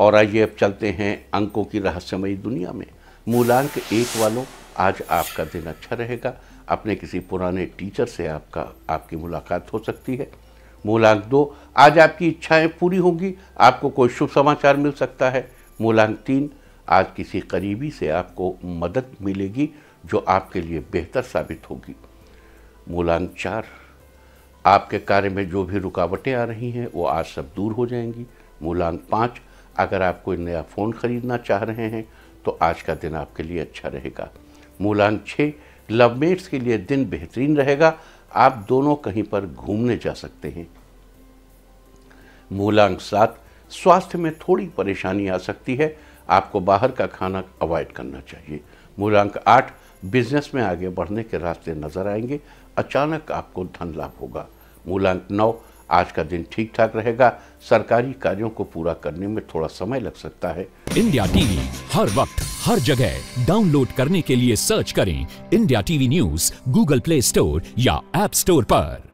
और आइए अब चलते हैं अंकों की रहस्यमयी दुनिया में मूलांक एक वालों आज आपका दिन अच्छा रहेगा अपने किसी पुराने टीचर से आपका आपकी मुलाकात हो सकती है मूलांक दो आज आपकी इच्छाएं पूरी होंगी आपको कोई शुभ समाचार मिल सकता है मूलांक तीन आज किसी करीबी से आपको मदद मिलेगी जो आपके लिए बेहतर साबित होगी मूलांक चार आपके कार्य में जो भी रुकावटें आ रही हैं वो आज सब दूर हो जाएंगी मूलांक पाँच अगर आप कोई नया फ़ोन ख़रीदना चाह रहे हैं तो आज का दिन आपके लिए अच्छा रहेगा मूलांक छः लवमेट्स के लिए दिन बेहतरीन रहेगा आप दोनों कहीं पर घूमने जा सकते हैं मूलांक सात स्वास्थ्य में थोड़ी परेशानी आ सकती है आपको बाहर का खाना अवॉइड करना चाहिए मूलांक आठ बिजनेस में आगे बढ़ने के रास्ते नजर आएंगे अचानक आपको धन लाभ होगा मूलांक नौ आज का दिन ठीक ठाक रहेगा सरकारी कार्यों को पूरा करने में थोड़ा समय लग सकता है इंडिया टीवी हर वक्त हर जगह डाउनलोड करने के लिए सर्च करें India TV news Google Play Store या एप स्टोर पर